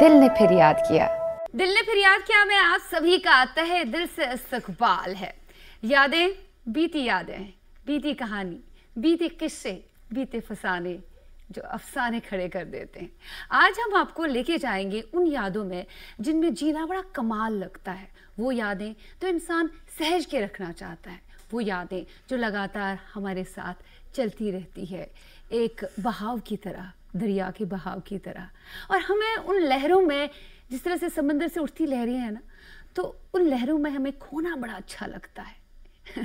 दिल ने फिर याद किया दिल ने फिर याद किया मैं आप सभी का तहे दिल से इस्तकबाल है यादें बीती यादें बीती कहानी बीते किस्से बीते फसाने जो अफसाने खड़े कर देते हैं आज हम आपको लेके जाएंगे उन यादों में जिनमें जीना बड़ा कमाल लगता है वो यादें तो इंसान सहज के रखना चाहता है वो यादें जो लगातार हमारे साथ चलती रहती है एक बहाव की तरह दरिया के बहाव की तरह और हमें उन लहरों में जिस तरह से समंदर से उठती लहरें हैं ना तो उन लहरों में हमें खोना बड़ा अच्छा लगता है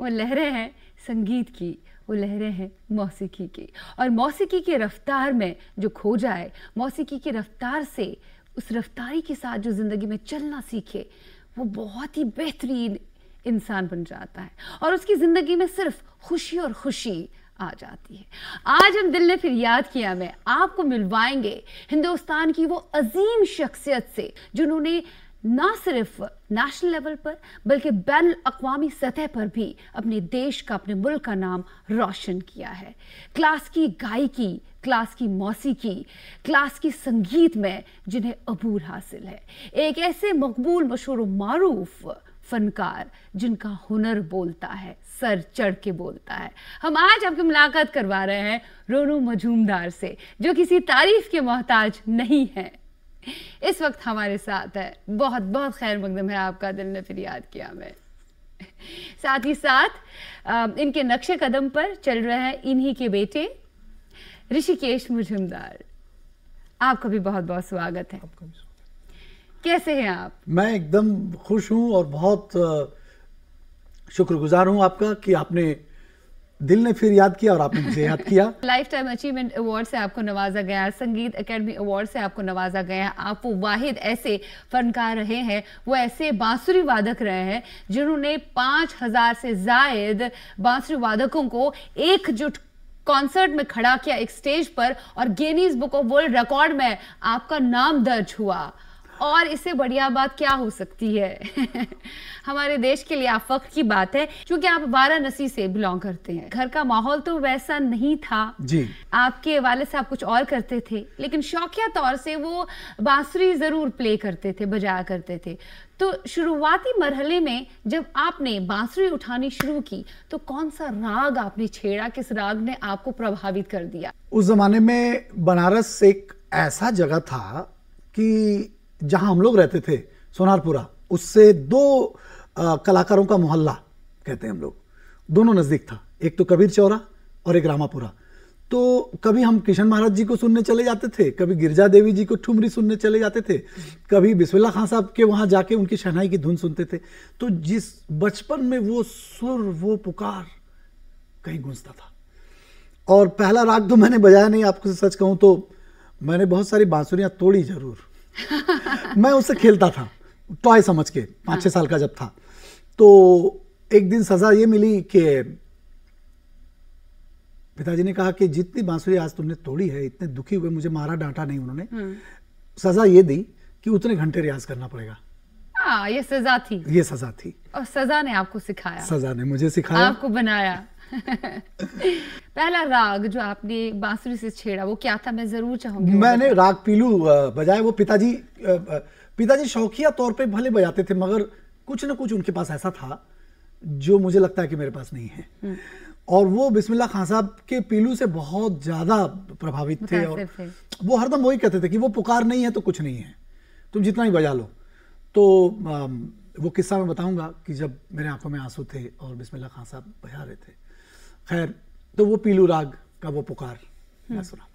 वो लहरें हैं संगीत की वो लहरें हैं मौसीकी की और मौसीकी की रफ्तार में जो खो जाए मौसीकी की रफ्तार से उस रफ्तारी के साथ जो ज़िंदगी में चलना सीखे वो बहुत ही बेहतरीन इंसान बन जाता है और उसकी ज़िंदगी में सिर्फ खुशी और खुशी आ जाती है आज हम दिल ने फिर याद किया मैं आपको मिलवाएंगे हिंदुस्तान की वो अजीम शख्सियत से जिन्होंने ना सिर्फ नेशनल लेवल पर बल्कि बैन अवी सतह पर भी अपने देश का अपने मुल्क का नाम रोशन किया है क्लास की गायकी क्लास की मौसीकी क्लास की संगीत में जिन्हें अबूर हासिल है एक ऐसे मकबूल मशहूर मरूफ फनकार जिनका हुनर बोलता है सर चढ़ के बोलता है हम आज आपकी मुलाकात करवा रहे हैं रोनू मजूमदार से जो किसी तारीफ के मोहताज नहीं है इस वक्त हमारे साथ है बहुत बहुत खैर मकदम है आपका दिल ने फिर याद किया मैं साथ ही साथ इनके नक्शे कदम पर चल रहे हैं इन्हीं के बेटे ऋषिकेश मुजुमदार आपका भी बहुत बहुत स्वागत है कैसे हैं आप मैं एकदम खुश हूं और बहुत शुक्रगुजार हूँ आपका कि आपने दिल ने फिर याद किया और आपने मुझे याद किया लाइफ टाइम अचीवमेंट अवार्ड से आपको नवाजा गया संगीत एकेडमी अवार्ड से आपको नवाजा गया आप वो वाहिद ऐसे फनकार रहे हैं वो ऐसे बांसुरी वादक रहे हैं जिन्होंने पाँच हज़ार से जायद बांसुरी वादकों को एकजुट कॉन्सर्ट में खड़ा किया एक स्टेज पर और Guinness book of world record में आपका नाम दर्ज हुआ और इससे बढ़िया बात क्या हो सकती है हमारे देश के लिए आप फख्र की बात है क्योंकि आप वाराणसी से बिलोंग करते हैं घर का माहौल तो वैसा नहीं था जी आपके वाले साहब कुछ और करते थे लेकिन शौकिया तौर से वो बांसुरी जरूर प्ले करते थे बजाया करते थे तो शुरुआती मरहले में जब आपने बांसुरी उठानी शुरू की तो कौन सा राग आपने छेड़ा किस राग ने आपको प्रभावित कर दिया उस जमाने में बनारस एक ऐसा जगह था कि जहां हम लोग रहते थे सोनारपुरा उससे दो आ, कलाकारों का मोहल्ला कहते हैं हम लोग दोनों नज़दीक था एक तो कबीर चौरा और एक रामापुरा तो कभी हम किशन महाराज जी को सुनने चले जाते थे कभी गिरजा देवी जी को ठुमरी सुनने चले जाते थे कभी बिस्मिल्ला खान साहब के वहाँ जाके उनकी शहनाई की धुन सुनते थे तो जिस बचपन में वो सुर वो पुकार कहीं गूंजता था और पहला राग तो मैंने बजाया नहीं आपको सच कहूँ तो मैंने बहुत सारी बांसुरियाँ तोड़ी ज़रूर मैं उससे खेलता था टॉय समझ के पाँच छः हाँ। साल का जब था तो एक दिन सज़ा ये मिली कि पिताजी ने कहा कि जितनी बांसुरी आज तुमने तोड़ी है इतने दुखी हुए मुझे मारा डांटा नहीं उन्होंने हाँ। सज़ा ये दी कि उतने घंटे रियाज करना पड़ेगा आ, हाँ, ये सजा थी ये सजा थी और सजा ने आपको सिखाया सजा ने मुझे सिखाया आपको बनाया पहला राग जो आपने बांसुरी से छेड़ा वो क्या था मैं जरूर चाहूंगी मैंने राग पीलू बजाया वो पिताजी पिताजी शौकिया तौर पे भले बजाते थे मगर कुछ ना कुछ उनके पास ऐसा था जो मुझे लगता है कि मेरे पास नहीं है हम्म। और वो बिस्मिल्लाह खान साहब के पीलू से बहुत ज़्यादा प्रभावित थे और वो हरदम वही कहते थे कि वो पुकार नहीं है तो कुछ नहीं है तुम जितना ही बजा लो तो वो किस्सा मैं बताऊंगा कि जब मेरे आंखों में आंसू थे और बिस्मिल्लाह खान साहब बजा रहे थे खैर तो वो पीलू राग का वो पुकार मैं हम्म। सुना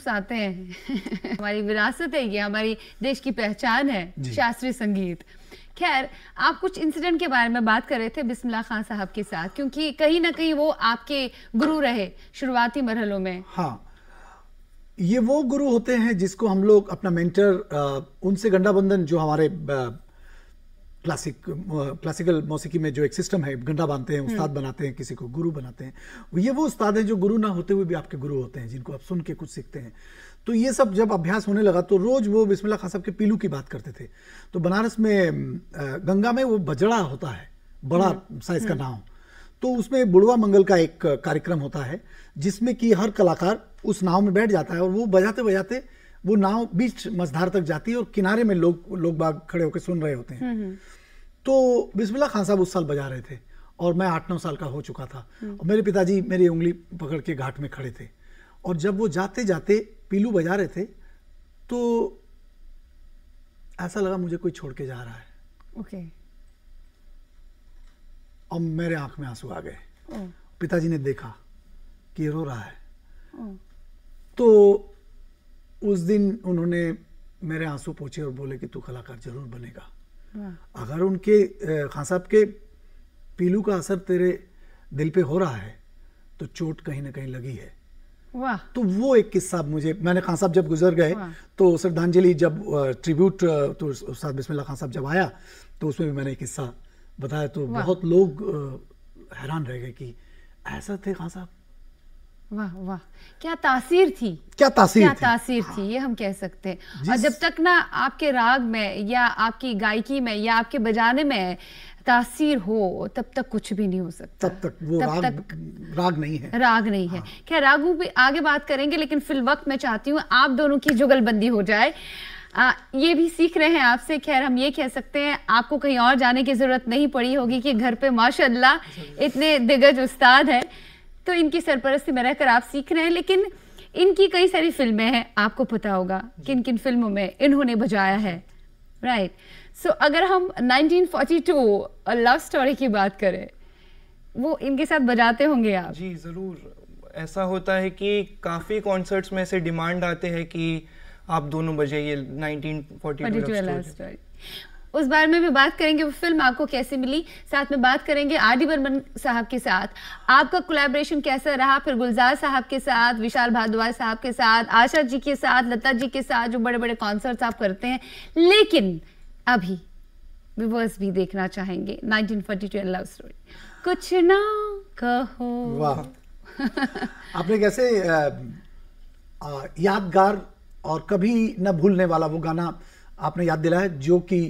ग्रुप्स आते हैं हमारी विरासत है ये हमारी देश की पहचान है शास्त्रीय संगीत खैर आप कुछ इंसिडेंट के बारे में बात कर रहे थे बिस्मिल्लाह खान साहब के साथ क्योंकि कहीं ना कहीं वो आपके गुरु रहे शुरुआती मरहलों में हाँ ये वो गुरु होते हैं जिसको हम लोग अपना मेंटर उनसे गंडा बंधन जो हमारे क्लासिक क्लासिकल uh, मौसीकी में जो एक सिस्टम है गंडा बांधते हैं उस्ताद हम्म। बनाते हैं किसी को गुरु बनाते हैं ये वो उस्ताद हैं जो गुरु ना होते हुए भी आपके गुरु होते हैं जिनको आप सुन के कुछ सीखते हैं तो ये सब जब अभ्यास होने लगा तो रोज़ वो बिस्मिल्ला खान साहब के पीलू की बात करते थे तो बनारस में गंगा में वो बजड़ा होता है बड़ा साइज हम्म। का हम्म। नाव तो उसमें बुड़वा मंगल का एक कार्यक्रम होता है जिसमें कि हर कलाकार उस नाव में बैठ जाता है और वो बजाते बजाते वो नाव बीच मझधार तक जाती है और किनारे में लोग लोग बाग खड़े होकर सुन रहे होते हैं हम्म, हम्म। तो बिस्मिल्ला खान साहब उस साल बजा रहे थे और मैं आठ नौ साल का हो चुका था हम्म। और मेरे पिताजी मेरी उंगली पकड़ के घाट में खड़े थे और जब वो जाते जाते पीलू बजा रहे थे तो ऐसा लगा मुझे कोई छोड़ के जा रहा है ओके okay. और मेरे आंख में आंसू आ गए oh. पिताजी ने देखा कि रो रहा है oh. तो उस दिन उन्होंने मेरे आंसू पोछे और बोले कि तू कलाकार जरूर बनेगा अगर उनके खान साहब के पीलू का असर तेरे दिल पे हो रहा है तो चोट कहीं ना कहीं लगी है वाह तो वो एक किस्सा मुझे मैंने खान साहब जब गुजर गए तो श्रद्धांजलि जब ट्रिब्यूट तो उस्ताद बिस्मिल्ला खान साहब जब आया तो उसमें भी मैंने एक किस्सा बताया तो बहुत लोग हैरान रह गए कि ऐसा थे खान साहब वाह वाह क्या तासीर थी क्या तासीर क्या थी? तासीर थी ये हम कह सकते हैं और जब तक ना आपके राग में या आपकी गायकी में या आपके बजाने में तासीर हो तब तक कुछ भी नहीं हो सकता तब तक वो तब राग, तक राग नहीं है राग नहीं हाँ। है क्या रागों पे आगे बात करेंगे लेकिन फिल वक्त मैं चाहती हूँ आप दोनों की जुगलबंदी हो जाए आ, ये भी सीख रहे हैं आपसे खैर हम ये कह सकते हैं आपको कहीं और जाने की ज़रूरत नहीं पड़ी होगी कि घर पे माशाल्लाह इतने दिग्गज उस्ताद हैं तो इनकी सरपरस्ती में रहकर आप सीख रहे हैं लेकिन इनकी कई सारी फिल्में हैं आपको पता होगा किन किन फिल्मों में इन्होंने बजाया है राइट right. सो so, अगर हम 1942 फोर्टी लव स्टोरी की बात करें वो इनके साथ बजाते होंगे आप जी ज़रूर ऐसा होता है कि काफ़ी कॉन्सर्ट्स में ऐसे डिमांड आते हैं कि आप दोनों बजाइए 1942 लव स्टोरी उस बारे में भी बात करेंगे वो फिल्म आपको कैसे मिली साथ में बात करेंगे आदि बर्मन साहब के साथ आपका कोलैबोरेशन कैसा रहा फिर गुलजार साहब के साथ विशाल भारद्वाज साहब के साथ आशा जी के साथ लता जी के साथ जो बड़े बड़े कॉन्सर्ट्स आप करते हैं लेकिन अभी विवर्स भी देखना चाहेंगे 1942 लव स्टोरी कुछ ना कहो वाह आपने कैसे यादगार और कभी ना भूलने वाला वो गाना आपने याद दिलाया जो कि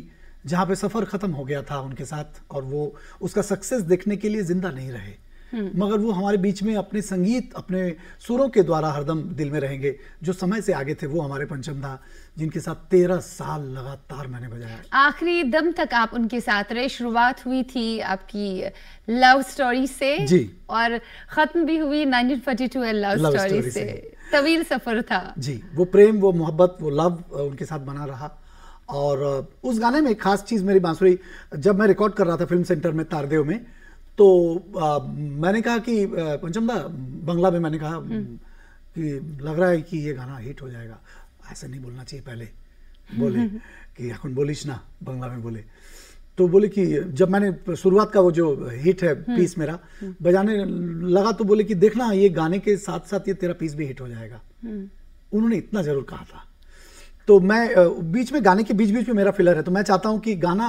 जहाँ पे सफ़र ख़त्म हो गया था उनके साथ और वो उसका सक्सेस देखने के लिए ज़िंदा नहीं रहे हम्म। मगर वो हमारे बीच में अपने संगीत अपने सुरों के द्वारा हरदम दिल में रहेंगे जो समय से आगे थे वो हमारे पंचम था जिनके साथ तेरह साल लगातार मैंने बजाया आखिरी दम तक आप उनके साथ रहे शुरुआत हुई थी आपकी लव स्टोरी से जी और खत्म भी हुई 1942 लव, लव स्टोरी, स्टोरी से, से। तवील सफर था जी वो प्रेम वो मोहब्बत वो लव उनके साथ बना रहा और उस गाने में एक खास चीज़ मेरी बांसुरी जब मैं रिकॉर्ड कर रहा था फिल्म सेंटर में तारदेव में तो आ, मैंने कहा कि पंचमदा बंगला में मैंने कहा हम्म। कि लग रहा है कि ये गाना हिट हो जाएगा ऐसे नहीं बोलना चाहिए पहले बोले कि अखन बोलिश ना बंगला में बोले तो बोले कि जब मैंने शुरुआत का वो जो हिट है पीस हम्म। मेरा हम्म। बजाने लगा तो बोले कि देखना ये गाने के साथ साथ ये तेरा पीस भी हिट हो जाएगा उन्होंने इतना जरूर कहा था तो मैं बीच में गाने के बीच बीच में मेरा फिलर है तो मैं चाहता हूँ कि गाना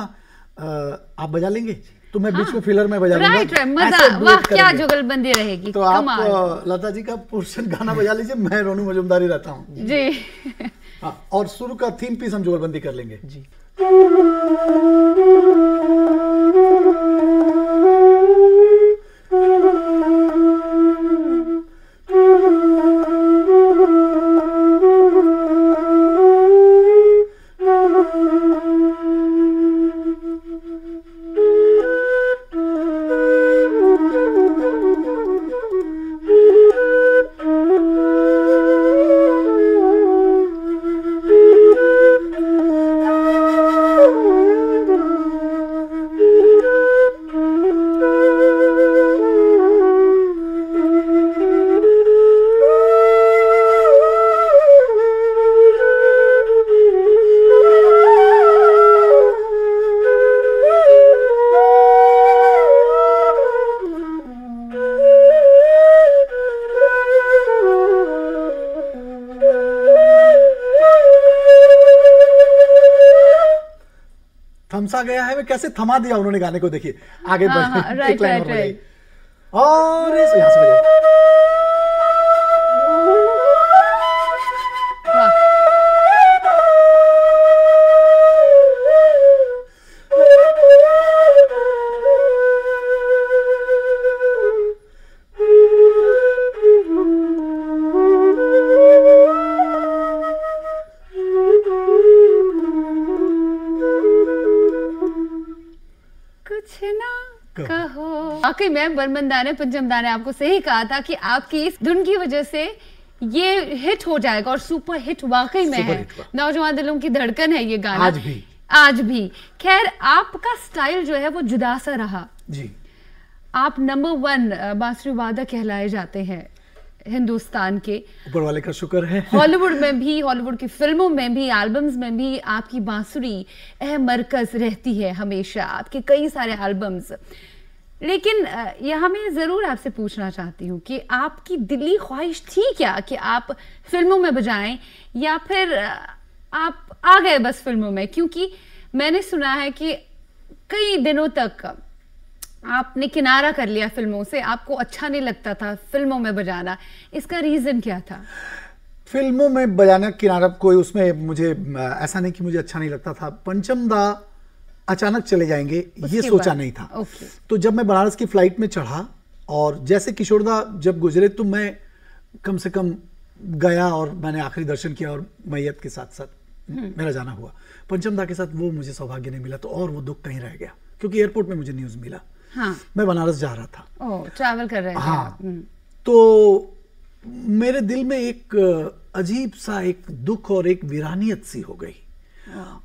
आप बजा लेंगे तो मैं बीच में फिलर हाँ। में बजा जुगलबंदी रहेगी तो आप लता जी का पोर्शन गाना बजा लीजिए मैं रोनू मजुमदारी रहता हूँ जी हाँ, और शुरू का थीम पीस हम जुगलबंदी कर लेंगे जी थमसा गया है मैं कैसे थमा दिया उन्होंने गाने को देखिए आगे बढ़ राइट राइट और यहाँ से मैम बरमंदा ने पंचमदा ने आपको सही कहा था कि आपकी इस धुन की वजह से ये हिट हो जाएगा और सुपर हिट वाकई में है नौजवान दिलों की धड़कन है ये गाना आज भी आज भी खैर आपका स्टाइल जो है वो जुदा सा रहा जी आप नंबर वन बांसुरी वादा कहलाए जाते हैं हिंदुस्तान के ऊपर वाले का शुक्र है हॉलीवुड में भी हॉलीवुड की फिल्मों में भी एल्बम्स में भी आपकी बांसुरी अहम मरकज रहती है हमेशा आपके कई सारे एल्बम्स लेकिन यहाँ मैं ज़रूर आपसे पूछना चाहती हूँ कि आपकी दिल्ली ख्वाहिश थी क्या कि आप फिल्मों में बजाएं या फिर आप आ गए बस फिल्मों में क्योंकि मैंने सुना है कि कई दिनों तक आपने किनारा कर लिया फिल्मों से आपको अच्छा नहीं लगता था फिल्मों में बजाना इसका रीज़न क्या था फिल्मों में बजाना किनारा कोई उसमें मुझे ऐसा नहीं कि मुझे अच्छा नहीं लगता था पंचम दा अचानक चले जाएंगे ये सोचा नहीं था तो जब मैं बनारस की फ्लाइट में चढ़ा और जैसे किशोरदा जब गुजरे तो मैं कम से कम गया और मैंने आखिरी दर्शन किया और मैयत के साथ साथ हम्म। मेरा जाना हुआ पंचमदा के साथ वो मुझे सौभाग्य नहीं मिला तो और वो दुख कहीं रह गया क्योंकि एयरपोर्ट में मुझे न्यूज़ मिला हाँ। मैं बनारस जा रहा था ट्रैवल कर रहे हाँ हम्म। तो मेरे दिल में एक अजीब सा एक दुख और एक वीरानियत सी हो गई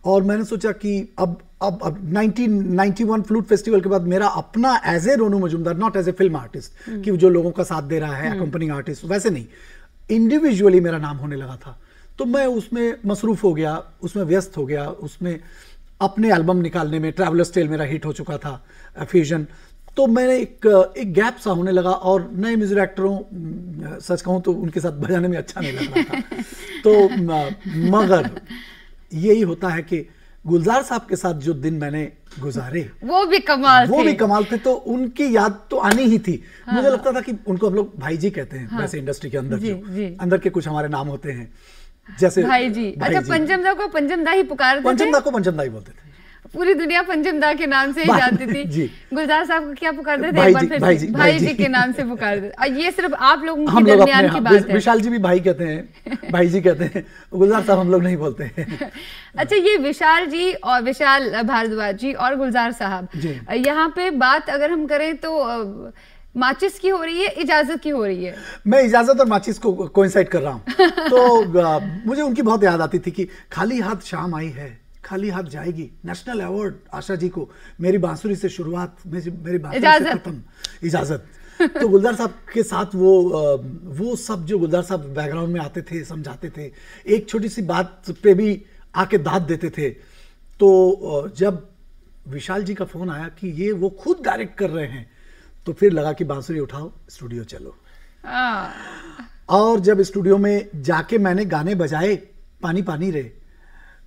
और मैंने सोचा कि अब अब अब 1991 फ्लूट फेस्टिवल के बाद मेरा अपना as a Ronu Majumdar not as a film artist कि जो लोगों का साथ दे रहा है कंपनी hmm. आर्टिस्ट वैसे नहीं इंडिविजुअली मेरा नाम होने लगा था तो मैं उसमें मसरूफ़ हो गया उसमें व्यस्त हो गया उसमें अपने एल्बम निकालने में ट्रैवलर स्टेल मेरा हिट हो चुका था फ्यूजन तो मैंने एक एक गैप सा होने लगा और नए म्यूजिक एक्टरों सच कहूँ तो उनके साथ बजाने में अच्छा नहीं लग रहा था तो मगर यही होता है कि गुलजार साहब के साथ जो दिन मैंने गुजारे वो भी कमाल वो थे। भी कमाल थे तो उनकी याद तो आनी ही थी हाँ। मुझे हाँ। लगता था कि उनको हम लोग भाई जी कहते हैं हाँ। वैसे इंडस्ट्री के अंदर जी, जी। अंदर के कुछ हमारे नाम होते हैं जैसे भाई जी भाई अच्छा पंचमदा को पंचमदा ही पुकार पंचमदा को पंचमदा ही बोलते थे पूरी दुनिया पंचमदा के नाम से ही जानती थी गुलजार साहब को क्या पुकारते थे भाई, जी, फिर भाई, जी, भाई, भाई जी, जी के नाम से पुकारते थे ये सिर्फ आप लोगों की लोग अपने की हाँ, बात है विशाल जी भी भाई कहते हैं भाई जी कहते हैं गुलजार साहब हम लोग नहीं बोलते हैं अच्छा ये विशाल जी और विशाल भारद्वाज जी और गुलजार साहब यहाँ पे बात अगर हम करें तो माचिस की हो रही है इजाजत की हो रही है मैं इजाजत और माचिस को कोइंसाइड कर रहा हूँ तो मुझे उनकी बहुत याद आती थी कि खाली हाथ शाम आई है खाली हाथ जाएगी नेशनल अवार्ड आशा जी को मेरी बांसुरी से शुरुआत मेरी बांसुरी खत्म इजाजत तो गुलदार साहब के साथ वो वो सब जो गुलदार साहब बैकग्राउंड में आते थे समझाते थे एक छोटी सी बात पे भी आके दाद देते थे तो जब विशाल जी का फोन आया कि ये वो खुद डायरेक्ट कर रहे हैं तो फिर लगा कि बांसुरी उठाओ स्टूडियो चलो हाँ। और जब स्टूडियो में जाके मैंने गाने बजाए पानी पानी रहे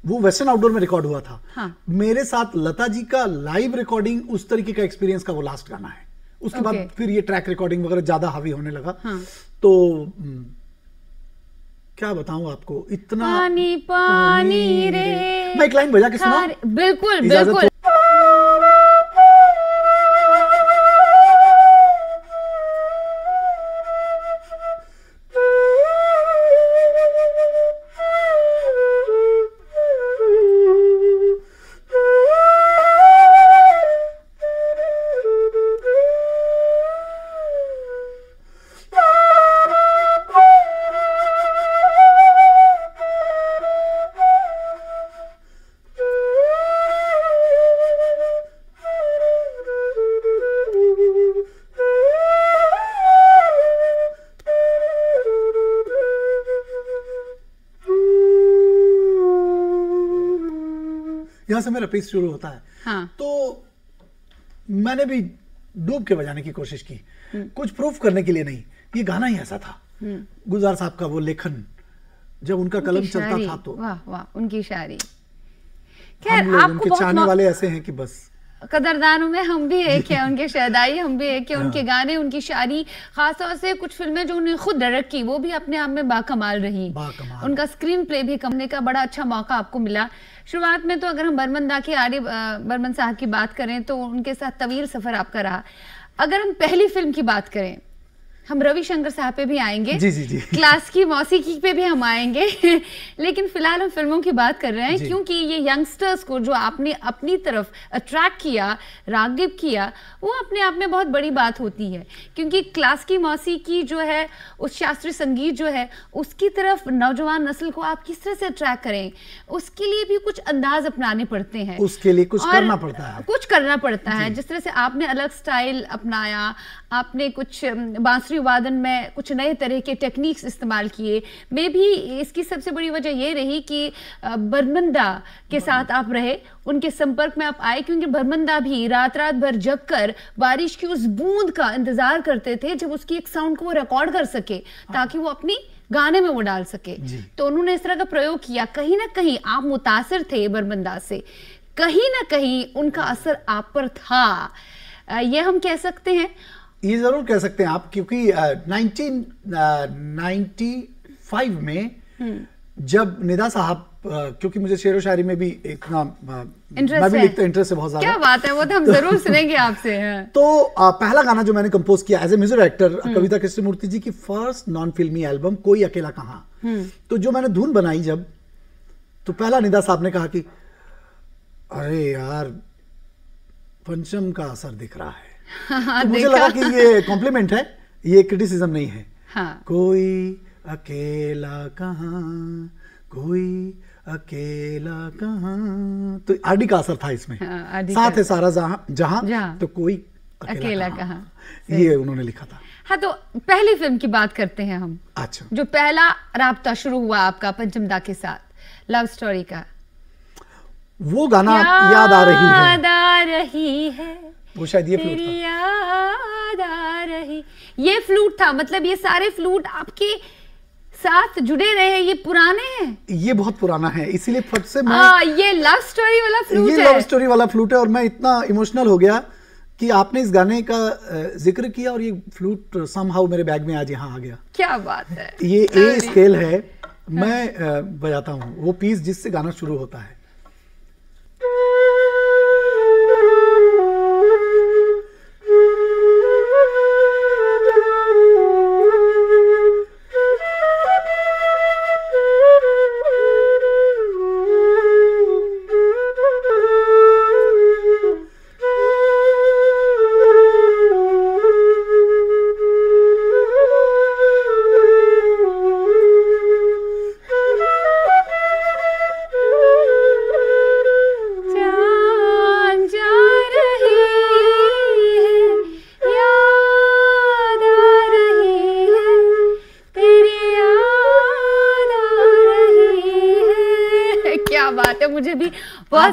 वो वेस्टर्न आउटडोर में रिकॉर्ड हुआ था हाँ. मेरे साथ लता जी का लाइव रिकॉर्डिंग उस तरीके का एक्सपीरियंस का वो लास्ट गाना है उसके okay. बाद फिर ये ट्रैक रिकॉर्डिंग वगैरह ज्यादा हावी होने लगा हाँ. तो हम्म, क्या बताऊं आपको इतना पानी पानी, पानी रे मैं एक लाइन बजा के सुना बिल्कुल बिल्कुल से मेरा पीस शुरू होता है हाँ. तो मैंने भी डूब के बजाने की कोशिश की हम्म। कुछ प्रूफ करने के लिए नहीं ये गाना ही ऐसा था हम्म। गुलजार साहब का वो लेखन जब उनका कलम चलता था तो वाह वाह उनकी शायरी खैर आपको बहुत वाले ऐसे हैं कि बस कदरदानों में हम भी एक है उनके शहदाई हम भी एक है हाँ। उनके गाने उनकी शायरी खासतौर से कुछ फिल्में जो उन्होंने खुद डायरेक्ट की वो भी अपने आप में बाकमाल रही बाकमाल। उनका स्क्रीन प्ले भी कमने का बड़ा अच्छा मौका आपको मिला शुरुआत में तो अगर हम बर्मन दा की आर्य बर्मन साहब की बात करें तो उनके साथ तवील सफ़र आपका रहा अगर हम पहली फिल्म की बात करें हम रविशंकर साहब पे भी आएंगे जी जी जी क्लास की मौसीकी पे भी हम आएंगे लेकिन फिलहाल हम फिल्मों की बात कर रहे हैं क्योंकि ये यंगस्टर्स को जो आपने अपनी तरफ अट्रैक्ट किया रागिब किया वो अपने आप में बहुत बड़ी बात होती है क्योंकि क्लास की मौसीकी जो है उस शास्त्रीय संगीत जो है उसकी तरफ नौजवान नस्ल को आप किस तरह से अट्रैक्ट करें उसके लिए भी कुछ अंदाज अपनाने पड़ते हैं उसके लिए कुछ करना पड़ता है कुछ करना पड़ता है जिस तरह से आपने अलग स्टाइल अपनाया आपने कुछ बांसुरी पोल्ट्री उत्पादन में कुछ नए तरह के टेक्निक्स इस्तेमाल किए मे भी इसकी सबसे बड़ी वजह ये रही कि बर्मंदा के साथ आप रहे उनके संपर्क में आप आए क्योंकि बर्मंदा भी रात रात भर जग कर बारिश की उस बूंद का इंतजार करते थे जब उसकी एक साउंड को वो रिकॉर्ड कर सके हाँ। ताकि वो अपनी गाने में वो डाल सके तो उन्होंने इस तरह का प्रयोग किया कहीं ना कहीं आप मुतासर थे बर्मंदा से कहीं ना कहीं उनका असर आप पर था यह हम कह सकते हैं ये जरूर कह सकते हैं आप क्योंकि नाइनटीन नाइन्टी फाइव में हम्म। जब निदा साहब क्योंकि मुझे शेर शायरी में भी इतना मैं भी लिखता इंटरेस्ट है बहुत ज्यादा क्या बात है वो तो हम जरूर सुनेंगे आपसे हाँ। तो पहला गाना जो मैंने कंपोज किया as a music director Kavita Krishnamurthy ji की फर्स्ट नॉन फिल्मी एल्बम कोई अकेला कहा हम्म। तो जो मैंने धुन बनाई जब तो पहला निदा साहब ने कहा कि अरे यार पंचम का असर दिख रहा है हाँ, तो मुझे लगा कि ये कॉम्प्लीमेंट है ये क्रिटिसिज्म नहीं है हाँ. कोई अकेला कहा कोई अकेला कहा तो आडी का असर था इसमें हाँ, साथ है सारा जहां तो कोई अकेला, अकेला कहाँ ये उन्होंने लिखा था हाँ तो पहली फिल्म की बात करते हैं हम अच्छा जो पहला रहा शुरू हुआ आपका पंचमदा के साथ लव स्टोरी का वो गाना याद, याद आ रही है याद आ रही है वो शायद ये फ्लूट था याद आ रही ये फ्लूट था मतलब ये सारे फ्लूट आपके साथ जुड़े रहे ये पुराने हैं ये बहुत पुराना है इसीलिए फट से मैं आ, हाँ, ये लव स्टोरी वाला फ्लूट ये है ये लव स्टोरी वाला फ्लूट है और मैं इतना इमोशनल हो गया कि आपने इस गाने का जिक्र किया और ये फ्लूट समहाउ मेरे बैग में आज यहाँ आ गया क्या बात है ये ए स्केल है हाँ। मैं बजाता हूँ वो पीस जिससे गाना शुरू होता है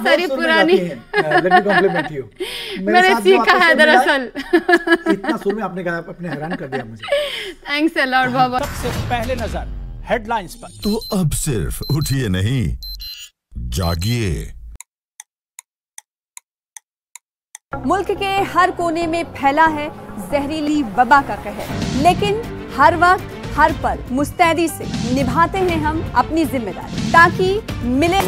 सारी पुरानी uh, मैंने सीखा है दरअसल इतना सुर में आपने कहा आपने हैरान कर दिया मुझे थैंक्स अ लॉट बाबा सबसे पहले नजर हेडलाइंस पर तो अब सिर्फ उठिए नहीं जागिए मुल्क के हर कोने में फैला है जहरीली वबा का कहर लेकिन हर वक्त हर पल मुस्तैदी से निभाते हैं हम अपनी जिम्मेदारी ताकि मिले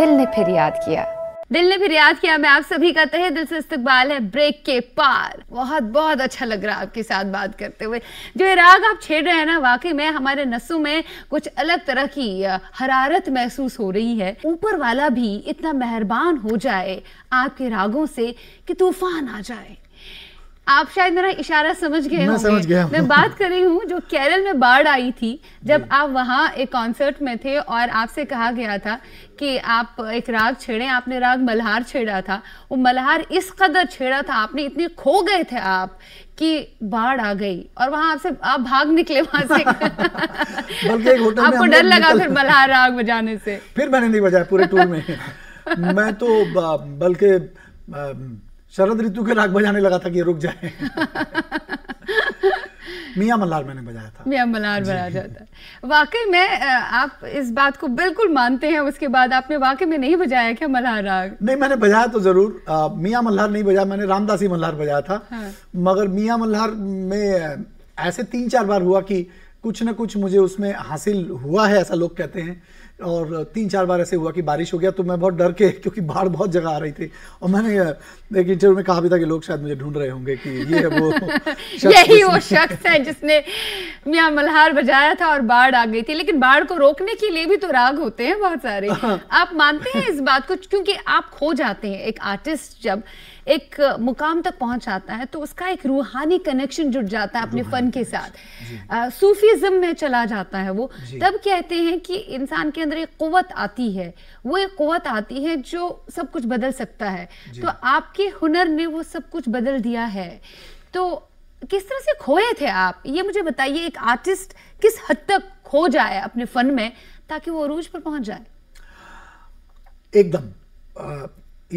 दिल ने फिर याद किया दिल ने फिर याद किया मैं आप सभी का तहे दिल से इस्तकबाल है ब्रेक के पार बहुत बहुत अच्छा लग रहा है आपके साथ बात करते हुए जो ये राग आप छेड़ रहे हैं ना वाकई में हमारे नसों में कुछ अलग तरह की हरारत महसूस हो रही है ऊपर वाला भी इतना मेहरबान हो जाए आपके रागों से कि तूफान आ जाए आप शायद मेरा इशारा समझ गए मैं समझ गया मैं बात कर रही हूँ जो केरल में बाढ़ आई थी जब आप वहाँ एक कॉन्सर्ट में थे और आपसे कहा गया था कि आप एक राग छेड़े आपने राग मल्हार छेड़ा था वो मल्हार इस कदर छेड़ा था आपने इतने खो गए थे आप कि बाढ़ आ गई और वहां आपसे आप भाग निकले वहां से आपको डर लगा फिर मल्हार राग बजाने से फिर मैंने नहीं बजाया पूरे टूर में मैं तो बल्कि शरद ऋतु के राग बजाने लगा था कि रुक जाए मिया मल्लार मैंने बजाया था मिया मल्लार बजाया था वाकई मैं आप इस बात को बिल्कुल मानते हैं उसके बाद आपने वाकई में नहीं बजाया क्या मल्हार राग नहीं मैंने बजाया तो ज़रूर मिया मल्हार नहीं बजाया मैंने रामदासी मल्हार बजाया था हाँ। मगर मिया मल्हार में ऐसे तीन चार बार हुआ कि कुछ ना कुछ मुझे उसमें हासिल हुआ है ऐसा लोग कहते हैं और तीन चार बार ऐसे हुआ कि बारिश हो गया तो मैं बहुत डर के क्योंकि बाढ़ बहुत जगह आ रही थी और मैंने एक इंटरव्यू में कहा भी था कि लोग शायद मुझे ढूंढ रहे होंगे कि ये वो यही वो शख्स है जिसने मियाँ मल्हार बजाया था और बाढ़ आ गई थी लेकिन बाढ़ को रोकने के लिए भी तो राग होते हैं बहुत सारे हाँ। आप मानते हैं इस बात को क्योंकि आप खो जाते हैं एक आर्टिस्ट जब एक मुकाम तक पहुंच जाता है तो उसका एक रूहानी कनेक्शन जुड़ जाता है अपने फ़न के साथ सूफीज्म में चला जाता है वो तब कहते हैं कि इंसान के अंदर एक कुत आती है वो एक कुत आती है जो सब कुछ बदल सकता है तो आपके हुनर ने वो सब कुछ बदल दिया है तो किस तरह से खोए थे आप ये मुझे बताइए एक आर्टिस्ट किस हद तक खो जाए अपने फन में ताकि वो अरूज पर पहुंच जाए एकदम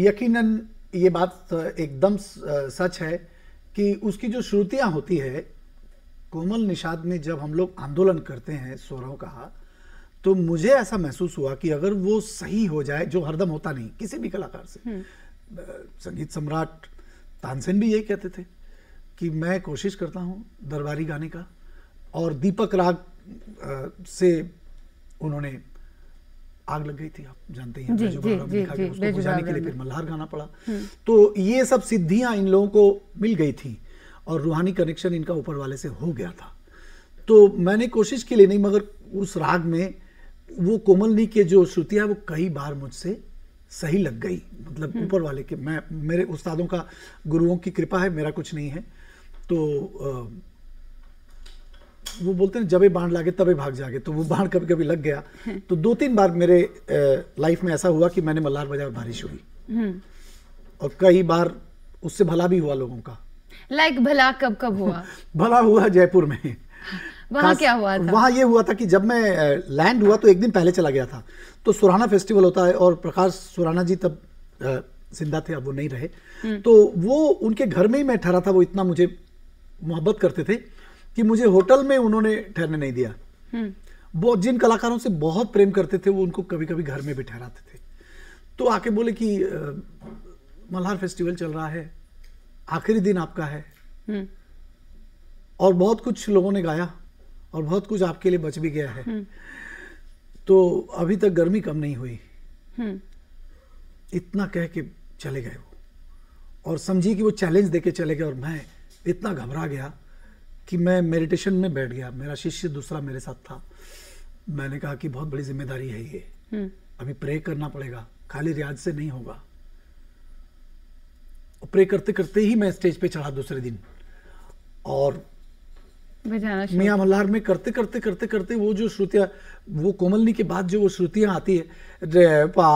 यकीनन ये बात तो एकदम सच है कि उसकी जो श्रुतियाँ होती है कोमल निषाद में जब हम लोग आंदोलन करते हैं सौरव का तो मुझे ऐसा महसूस हुआ कि अगर वो सही हो जाए जो हरदम होता नहीं किसी भी कलाकार से हम्म। संगीत सम्राट तानसेन भी यही कहते थे कि मैं कोशिश करता हूँ दरबारी गाने का और दीपक राग से उन्होंने आग लग गई थी आप जानते हैं जी, जी, जी, लिखा जी, उसको बुझाने के लिए फिर मल्हार गाना पड़ा हम्म। तो ये सब सिद्धियां इन लोगों को मिल गई थी और रूहानी कनेक्शन इनका ऊपर वाले से हो गया था तो मैंने कोशिश की नहीं मगर उस राग में वो कोमलनी के जो श्रुतियां वो कई बार मुझसे सही लग गई मतलब हम्म। ऊपर वाले के मैं मेरे उस्तादों का गुरुओं की कृपा है मेरा कुछ नहीं है तो आ, वो बोलते हैं जबे बाढ़ लागे तबे भाग जागे तो वो बाढ़ कभी कभी लग गया तो दो तीन बार मेरे लाइफ में ऐसा हुआ कि मैंने मल्हार बाजार बारिश हुई हम्म। और कई बार उससे भला भी हुआ लोगों का लाइक like भला कब कब हुआ भला हुआ जयपुर में वहां क्या हुआ था वहां ये हुआ था कि जब मैं लैंड हुआ तो एक दिन पहले चला गया था तो सुराना फेस्टिवल होता है और प्रकाश सुराना जी तब जिंदा थे अब वो नहीं रहे हम्म। तो वो उनके घर में ही मैं ठहरा था वो इतना मुझे मोहब्बत करते थे कि मुझे होटल में उन्होंने ठहरने नहीं दिया हम्म। वो जिन कलाकारों से बहुत प्रेम करते थे वो उनको कभी कभी घर में भी ठहराते थे तो आके बोले कि मल्हार फेस्टिवल चल रहा है आखिरी दिन आपका है हम्म। और बहुत कुछ लोगों ने गाया और बहुत कुछ आपके लिए बच भी गया है हम्म। तो अभी तक गर्मी कम नहीं हुई इतना कह के चले गए वो और समझी कि वो चैलेंज देके चले गए और मैं इतना घबरा गया कि मैं मेडिटेशन में बैठ गया मेरा शिष्य दूसरा मेरे साथ था मैंने कहा कि बहुत बड़ी जिम्मेदारी है ये हम्म। अभी प्रे करना पड़ेगा खाली रियाज से नहीं होगा प्रे करते करते ही मैं स्टेज पे चढ़ा दूसरे दिन और मियाँ मल्हार में करते करते करते करते वो जो श्रुतियाँ वो कोमलनी के बाद जो वो श्रुतियाँ आती है रे पा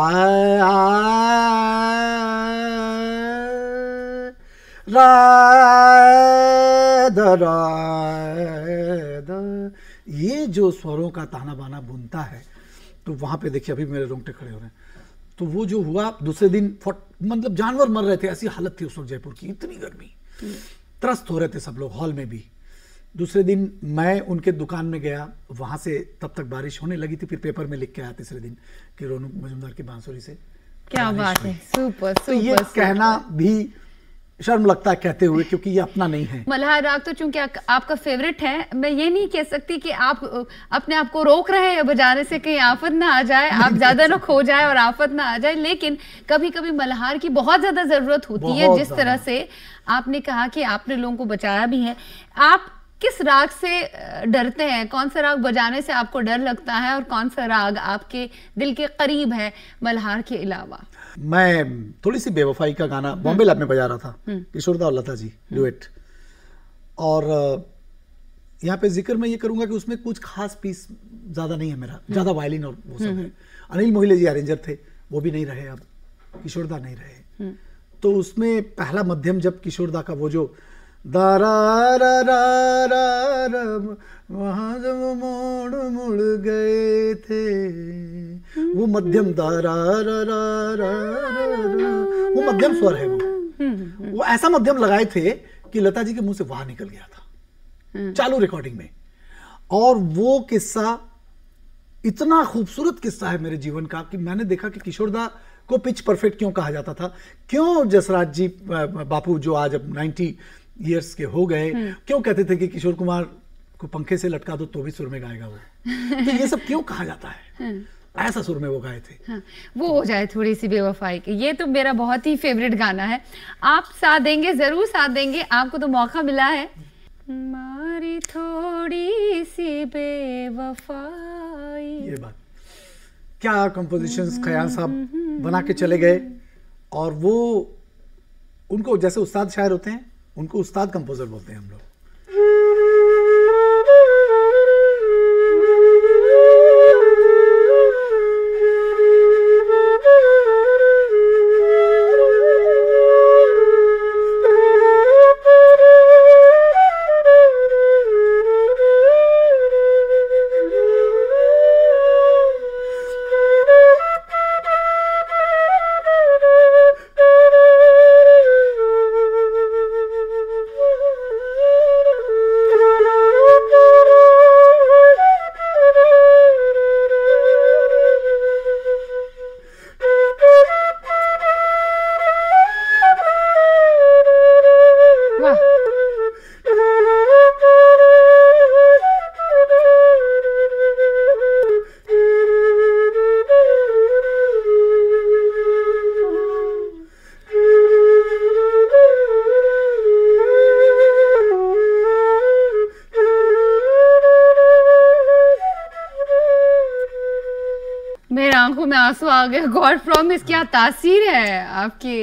द ये जो स्वरों का ताना बाना बुनता है तो वहां पे देखिए अभी मेरे रोंगटे खड़े हो रहे हैं तो वो जो हुआ दूसरे दिन मतलब जानवर मर रहे थे ऐसी हालत थी उस वक्त जयपुर की इतनी गर्मी त्रस्त हो रहे थे सब लोग हॉल में भी दूसरे दिन मैं उनके दुकान में गया वहां से तब तक बारिश होने लगी थी फिर पेपर में लिख के आया तीसरे दिन कि रोनू मजुमदार की बांसुरी से क्या बात है सुपर, सुपर तो ये सुपर, कहना सुपर। भी शर्म लगता है कहते हुए क्योंकि ये अपना नहीं है मल्हार राग तो चूंकि आपका फेवरेट है मैं ये नहीं कह सकती कि आप अपने आप को रोक रहे हैं बजाने से कहीं आफत ना आ जाए आप ज्यादा ना खो जाए और आफत ना आ जाए लेकिन कभी कभी मल्हार की बहुत ज्यादा जरूरत होती है जिस तरह से आपने कहा कि आपने लोगों को बचाया भी है आप किस राग से डरते हैं कौन सा राग बजाने से आपको डर लगता है और कौन सा राग आपके दिल के करीब है मल्हार के अलावा मैं थोड़ी सी बेवफाई का गाना हम्म। बॉम्बे लैब में बजा रहा था हम्म। किशोरदा और लता जी हम्म। डुएट और यहाँ पे जिक्र मैं ये करूँगा कि उसमें कुछ खास पीस ज़्यादा नहीं है मेरा ज़्यादा वायलिन और वो सब अनिल मोहिले जी अरेंजर थे वो भी नहीं रहे अब किशोरदा नहीं रहे तो उसमें पहला मध्यम जब किशोरदा का वो जो दारा रा रा मोड़ मुड़ गए थे वो मध्यम वो मध्यम स्वर है वो वो ऐसा मध्यम लगाए थे कि लता जी के मुंह से वाह निकल गया था चालू रिकॉर्डिंग में और वो किस्सा इतना खूबसूरत किस्सा है मेरे जीवन का कि मैंने देखा कि किशोरदा को पिच परफेक्ट क्यों कहा जाता था क्यों जसराज जी बापू जो आज अब नाइनटी ईयर्स के हो गए हम्म। क्यों कहते थे कि किशोर कुमार को पंखे से लटका दो तो भी सुर में गाएगा वो तो ये सब क्यों कहा जाता है हम्म। ऐसा सुर में वो गाए थे हाँ, वो हो जाए थोड़ी सी बेवफाई की ये तो मेरा बहुत ही फेवरेट गाना है आप साथ देंगे जरूर साथ देंगे आपको तो मौका मिला है मारी थोड़ी सी बेवफाई ये बात क्या कंपोजिशंस हम्म, खयाल साहब बना के चले गए और वो उनको जैसे उस्ताद शायर होते हैं उनको उस्ताद कंपोज़र बोलते हैं हम लोग आंसू आ गए गॉड प्रॉमिस क्या तासीर है आपके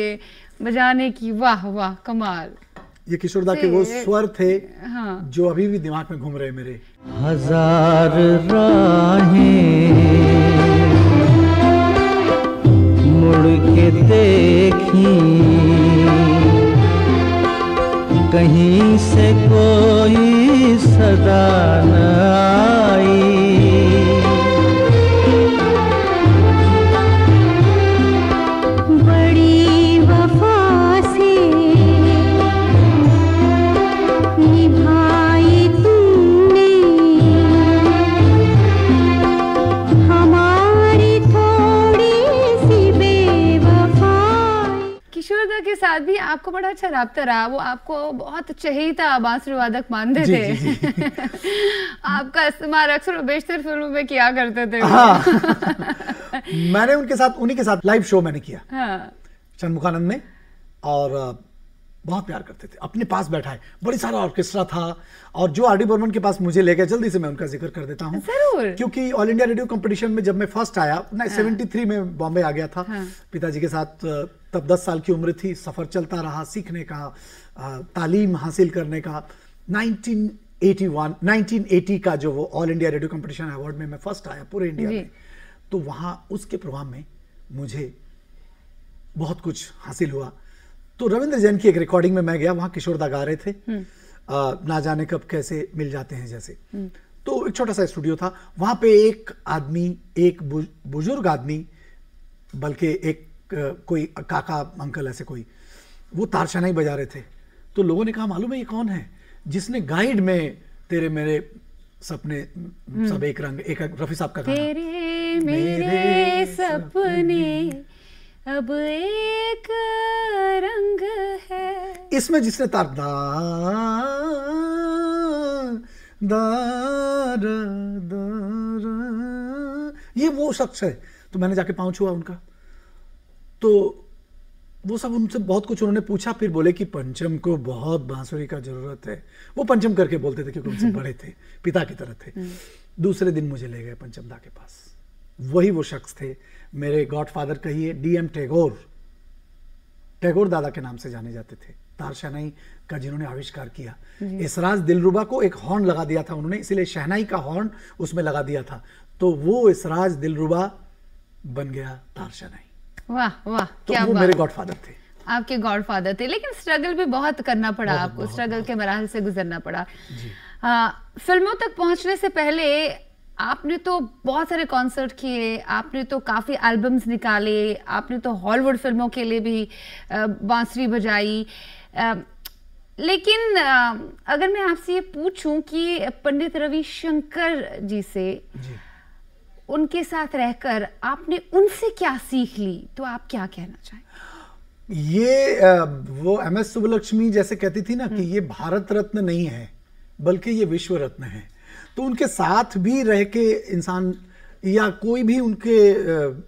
बजाने की वाह वाह कमाल ये किशोरदा के वो स्वर थे हाँ। जो अभी भी दिमाग में घूम रहे मेरे हजार राहें मुड़ के देखी कहीं से कोई सदा न आई अच्छा रबता तो रहा वो आपको बहुत चहीता आबास वादक मानते थे जी, जी, जी. आपका इस्तेमाल अक्सर बेशतर फिल्मों में किया करते थे हाँ। मैंने उनके साथ उन्हीं के साथ लाइव शो मैंने किया हाँ। शनमुखानंद में और बहुत प्यार करते थे अपने पास बैठा है बड़ी सारा ऑर्केस्ट्रा था और जो आर डी बर्मन के पास मुझे ले गया जल्दी से मैं उनका जिक्र कर देता हूँ क्योंकि ऑल इंडिया रेडियो कंपटीशन में जब मैं फर्स्ट आया सेवेंटी थ्री हाँ। में बॉम्बे आ गया था हाँ। पिताजी के साथ तब 10 साल की उम्र थी सफ़र चलता रहा सीखने का तालीम हासिल करने का 1981 1980 का जो वो All India Radio competition award में मैं फर्स्ट आया पूरे इंडिया में तो वहाँ उसके प्रभाव में मुझे बहुत कुछ हासिल हुआ तो रविंद्र जैन की एक रिकॉर्डिंग में मैं गया वहाँ किशोरदा गा रहे थे हम्म। आ, ना जाने कब कैसे मिल जाते हैं जैसे हम्म। तो एक छोटा सा स्टूडियो था वहां पे एक आदमी एक बुजुर्ग आदमी बल्कि एक कोई काका अंकल ऐसे कोई वो ही बजा रहे थे तो लोगों ने कहा मालूम है ये कौन है जिसने गाइड में तेरे मेरे सपने हम्म। सब एक रंग एक रफी साहब का गाना तेरे मेरे सपने अब एक रंग है इसमें जिसने तार दा दार दार ये वो शख्स है तो मैंने जाके पाँव छुआ उनका तो वो सब उनसे बहुत कुछ उन्होंने पूछा फिर बोले कि पंचम को बहुत बांसुरी का जरूरत है वो पंचम करके बोलते थे क्योंकि उनसे बड़े थे पिता की तरह थे हम्म। दूसरे दिन मुझे ले गए पंचम दा के पास वही वो शख्स थे मेरे गॉड फादर कहिए डी एम टैगोर टैगोर दादा के नाम से जाने जाते थे तार शहनाई का जिन्होंने आविष्कार किया इसराज दिलरुबा को एक हॉर्न लगा दिया था उन्होंने इसीलिए शहनाई का हॉर्न उसमें लगा दिया था तो वो इसराज दिलरुबा बन गया तार शहनाई वाह वाह तो क्या वो मेरे गॉडफादर थे आपके गॉडफादर थे लेकिन स्ट्रगल भी बहुत करना पड़ा बहुत, आपको बहुत, स्ट्रगल बहुत, के मराहल से गुजरना पड़ा आ, फिल्मों तक पहुंचने से पहले आपने तो बहुत सारे कॉन्सर्ट किए आपने तो काफ़ी एल्बम्स निकाले आपने तो हॉलीवुड फिल्मों के लिए भी बांसुरी बजाई लेकिन अगर मैं आपसे ये पूछूं कि पंडित रविशंकर जी से जी। उनके साथ रहकर आपने उनसे क्या सीख ली तो आप क्या कहना चाहें ये वो एम एस सुबलक्ष्मी जैसे कहती थी ना कि हम्म। ये भारत रत्न नहीं है बल्कि ये विश्व रत्न है तो उनके साथ भी रह के इंसान या कोई भी उनके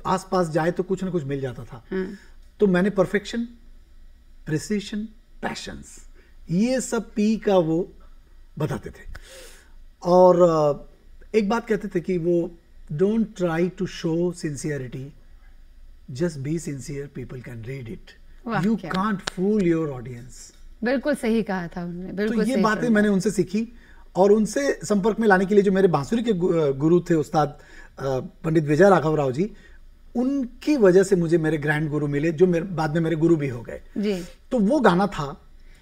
आसपास जाए तो कुछ ना कुछ मिल जाता था हम्म। तो मैंने परफेक्शन प्रिसिशन पैशंस ये सब पी का वो बताते थे और एक बात कहते थे कि वो don't try to show sincerity just be sincere people can read it you can't fool your audience बिल्कुल सही कहा था उन्होंने तो बिल्कुल तो ये बातें मैंने उनसे सीखी और उनसे संपर्क में लाने के लिए जो मेरे बांसुरी के गुरु थे उस्ताद पंडित विजय राघव राव जी उनकी वजह से मुझे मेरे ग्रैंड गुरु मिले जो मेरे बाद में मेरे गुरु भी हो गए जी तो वो गाना था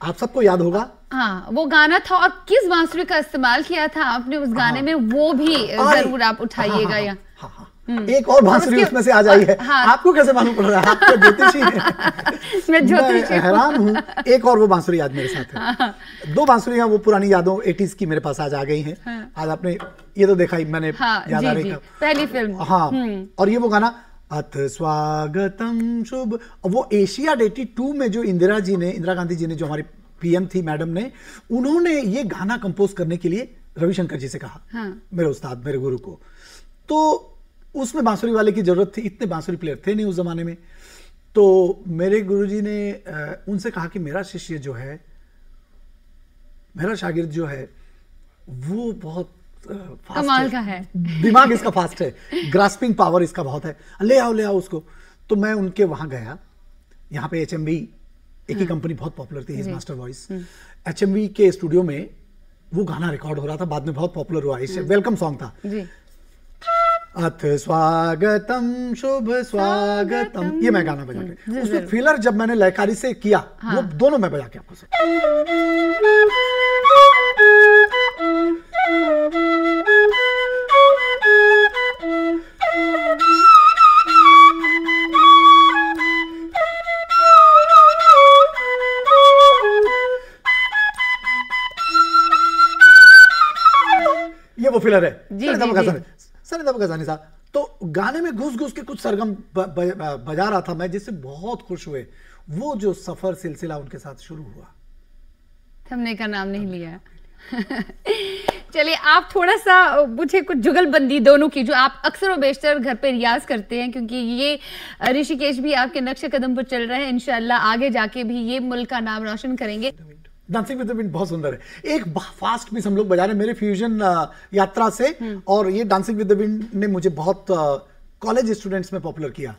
आप सबको याद होगा हाँ वो गाना था और किस बांसुरी का इस्तेमाल किया था आपने उस गाने हाँ। में वो भी हाँ, हाँ, जरूर आप उठाइएगा यहाँ हाँ, हाँ, हम्म। एक और बांसुरी उसमें से आ जाई है हाँ। आपको कैसे मालूम पड़ रहा है आप तो ज्योतिषी हैं मैं ज्योतिषी हैरान हूँ एक और वो बांसुरी याद मेरे साथ है हाँ। दो बांसुरियाँ वो पुरानी यादों एटीज की मेरे पास आज आ गई हैं हाँ। आज आपने ये तो देखा ही मैंने हाँ, याद आ रही पहली फिल्म हाँ हम्म। और ये वो गाना अथ स्वागतम शुभ वो एशिया डेटी टू में जो इंदिरा जी ने इंदिरा गांधी जी ने जो हमारी पीएम थी मैडम ने उन्होंने ये गाना कंपोज करने के लिए रविशंकर जी से कहा हाँ। मेरे उस्ताद मेरे गुरु को तो उसमें बांसुरी वाले की जरूरत थी इतने बांसुरी प्लेयर थे नहीं उस जमाने में तो मेरे गुरु जी ने उनसे कहा कि मेरा शिष्य जो है मेरा शागिर्द जो है वो बहुत कमाल का है दिमाग इसका फास्ट है ग्रास्पिंग पावर इसका बहुत है ले आओ ले आओ उसको तो मैं उनके वहां गया यहाँ पे एच एक ही कंपनी हम्म। बहुत पॉपुलर थी master voice H K studio में वो गाना रिकॉर्ड हो रहा था बाद में बहुत पॉपुलर हुआ इसे वेलकम सॉन्ग था अथ स्वागतम शुभ स्वागतम ये मैं गाना बजा के उसमें फिलर जब मैंने लयकारी से किया हाँ। वो दोनों मैं बजा के आपको ये वो फिलर है जी, जी, जी. सरदाम गजानी साहब तो गाने में घुस घुस के कुछ सरगम ब, ब, ब, बजा रहा था मैं जिससे बहुत खुश हुए वो जो सफर सिलसिला उनके साथ शुरू हुआ थमने का नाम नहीं लिया चलिए आप थोड़ा सा मुझे कुछ जुगलबंदी दोनों की जो आप अक्सर और बेशतर घर पे रियाज करते हैं क्योंकि ये ऋषिकेश भी आपके नक्शे कदम पर चल रहे हैं इनशाला आगे जाके भी ये मुल्क का नाम रोशन करेंगे डांसिंग विद द विंड बहुत सुंदर है एक फास्ट पीस हम लोग बजा रहे हैं मेरे फ्यूजन यात्रा से हम्म। और ये डांसिंग विद द विंड ने मुझे बहुत कॉलेज स्टूडेंट्स में पॉपुलर किया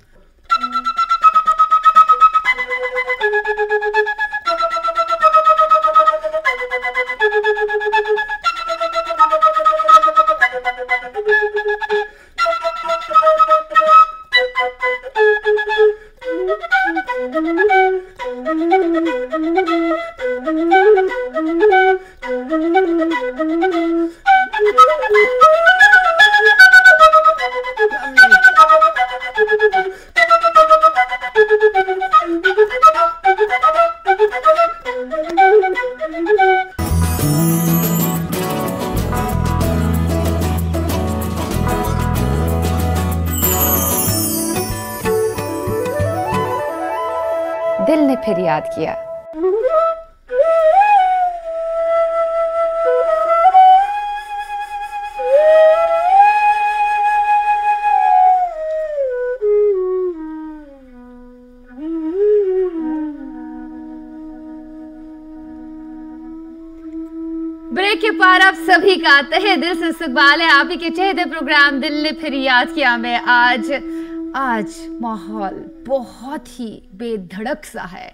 का तहे दिल से इस्तकबाल है आप ही के चेहरे प्रोग्राम दिल ने फिर याद किया मैं आज आज माहौल बहुत ही बेधड़क सा है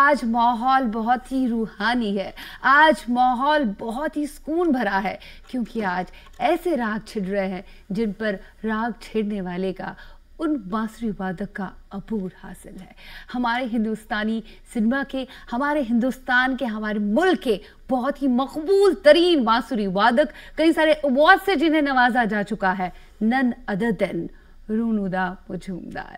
आज माहौल बहुत ही रूहानी है आज माहौल बहुत ही सुकून भरा है क्योंकि आज ऐसे राग छिड़ रहे हैं जिन पर राग छिड़ने वाले का उन बांसुरी वादक का अबूर हासिल है हमारे हिंदुस्तानी सिनेमा के हमारे हिंदुस्तान के हमारे मुल्क के बहुत ही मकबूल तरीन बांसुरी वादक कई सारे अवार्ड से जिन्हें नवाजा जा चुका है none other than Runuda Majumdar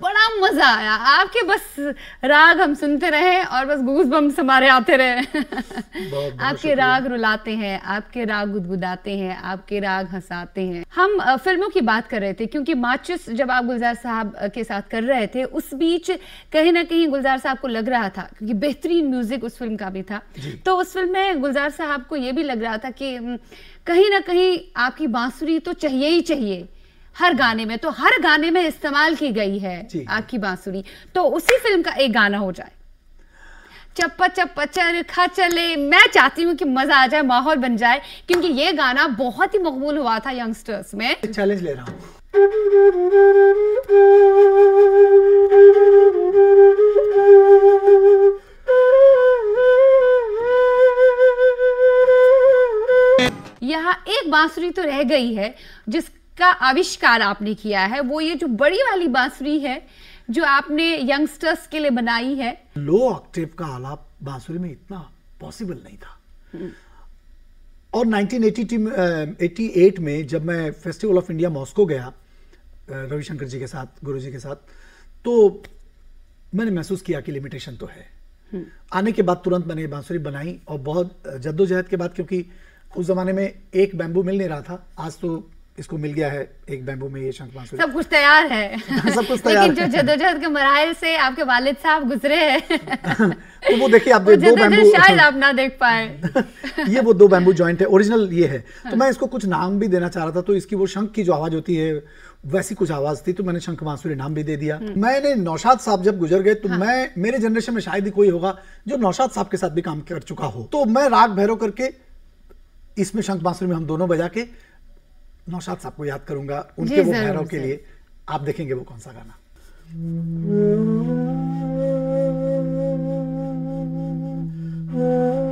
बड़ा मज़ा आया आपके बस राग हम सुनते रहे और बस गूस बम हमारे आते रहे आपके राग रुलाते हैं आपके राग गुदगुदाते हैं आपके राग हंसाते हैं हम फिल्मों की बात कर रहे थे क्योंकि माचिस जब आप गुलजार साहब के साथ कर रहे थे उस बीच कहीं ना कहीं गुलजार साहब को लग रहा था क्योंकि बेहतरीन म्यूजिक उस फिल्म का भी था तो उस फिल्म में गुलजार साहब को ये भी लग रहा था कि कहीं ना कहीं आपकी बांसुरी तो चाहिए ही चाहिए हर गाने में तो हर गाने में इस्तेमाल की गई है आपकी बांसुरी तो उसी फिल्म का एक गाना हो जाए चप्पा चप्पा चरखा चले मैं चाहती हूँ कि मजा आ जाए माहौल बन जाए क्योंकि ये गाना बहुत ही मकबूल हुआ था यंगस्टर्स में चैलेंज ले रहा हूँ यहाँ एक बांसुरी तो रह गई है जिस का आविष्कार आपने किया है वो ये जो बड़ी वाली बांसुरी है जो आपने यंगस्टर्स के लिए बनाई है लो ऑक्टेव का आलाप बांसुरी में इतना पॉसिबल नहीं था और 1988 में uh, में जब मैं फेस्टिवल ऑफ इंडिया मॉस्को गया uh, रविशंकर जी के साथ गुरु जी के साथ तो मैंने महसूस किया कि लिमिटेशन तो है आने के बाद तुरंत मैंने ये बांसुरी बनाई और बहुत जद्दोजहद के बाद क्योंकि उस ज़माने में एक बैम्बू मिल नहीं रहा था आज तो इसको मिल गया है एक बैंबू में ये शंख बांसुरी सब कुछ तैयार है सब कुछ तैयार लेकिन जो जदोजहद के मराहल से आपके वालिद साहब गुजरे हैं तो वो देखिए आप वो दो बैंबू तो शायद आप ना देख पाए ये वो दो बैंबू जॉइंट है ओरिजिनल ये है तो मैं इसको कुछ नाम भी देना चाह रहा था तो इसकी वो शंख की जो आवाज होती है वैसी कुछ आवाज थी तो मैंने शंख बांसुरी नाम भी दे दिया हम्म। मैंने नौशाद साहब जब गुजर गए तो हाँ। मैं मेरे जनरेशन में शायद ही कोई होगा जो नौशाद साहब के साथ भी काम कर चुका हो तो मैं राग भैरव करके इसमें शंख बांसुरी में हम दोनों बजा के नौशाद साहब को याद करूंगा उनके वो भैरव के लिए आप देखेंगे वो कौन सा गाना Oh